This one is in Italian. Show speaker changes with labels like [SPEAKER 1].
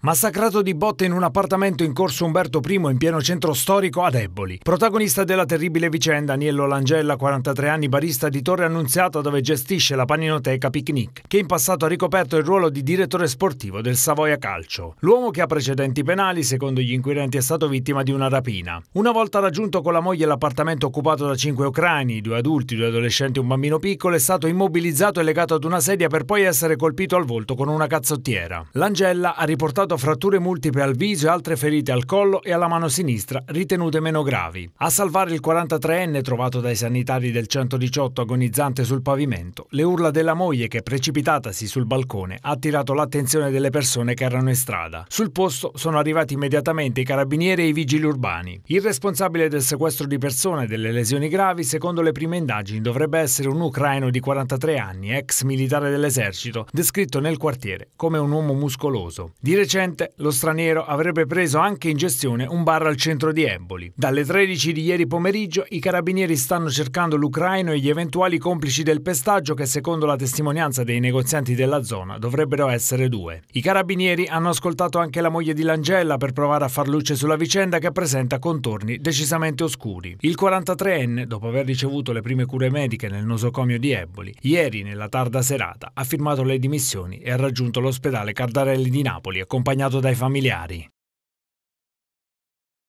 [SPEAKER 1] Massacrato di botte in un appartamento in corso Umberto I in pieno centro storico ad Eboli. Protagonista della terribile vicenda Aniello Langella, 43 anni, barista di Torre Annunziata dove gestisce la paninoteca Picnic, che in passato ha ricoperto il ruolo di direttore sportivo del Savoia Calcio. L'uomo che ha precedenti penali, secondo gli inquirenti, è stato vittima di una rapina. Una volta raggiunto con la moglie l'appartamento occupato da cinque ucraini, due adulti, due adolescenti e un bambino piccolo, è stato immobilizzato e legato ad una sedia per poi essere colpito al volto con una cazzottiera. Langella ha riportato riportato fratture multiple al viso e altre ferite al collo e alla mano sinistra, ritenute meno gravi. A salvare il 43enne trovato dai sanitari del 118 agonizzante sul pavimento, le urla della moglie che precipitatasi sul balcone ha attirato l'attenzione delle persone che erano in strada. Sul posto sono arrivati immediatamente i carabinieri e i vigili urbani. Il responsabile del sequestro di persone e delle lesioni gravi, secondo le prime indagini, dovrebbe essere un ucraino di 43 anni, ex militare dell'esercito, descritto nel quartiere come un uomo muscoloso. Di recente recente, lo straniero avrebbe preso anche in gestione un bar al centro di Eboli. Dalle 13 di ieri pomeriggio i carabinieri stanno cercando l'ucraino e gli eventuali complici del pestaggio che secondo la testimonianza dei negozianti della zona dovrebbero essere due. I carabinieri hanno ascoltato anche la moglie di Langella per provare a far luce sulla vicenda che presenta contorni decisamente oscuri. Il 43enne, dopo aver ricevuto le prime cure mediche nel nosocomio di Eboli, ieri nella tarda serata ha firmato le dimissioni e ha raggiunto l'ospedale Cardarelli di Napoli accompagnato accompagnato dai familiari.